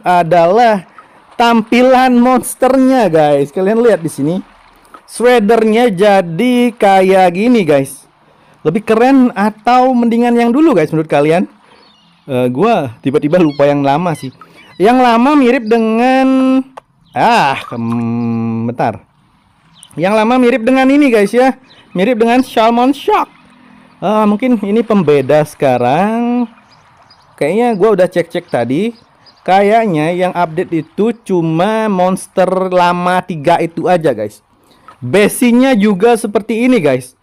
adalah tampilan monsternya guys kalian lihat di sini swedernya jadi kayak gini guys lebih keren atau mendingan yang dulu guys menurut kalian uh, gua tiba-tiba lupa yang lama sih yang lama mirip dengan ah hmm, bentar yang lama mirip dengan ini guys ya mirip dengan salmon Shock. uh, ah, mungkin ini pembeda sekarang kayaknya gua udah cek-cek tadi Kayaknya yang update itu cuma monster lama tiga itu aja guys. besinya juga seperti ini guys.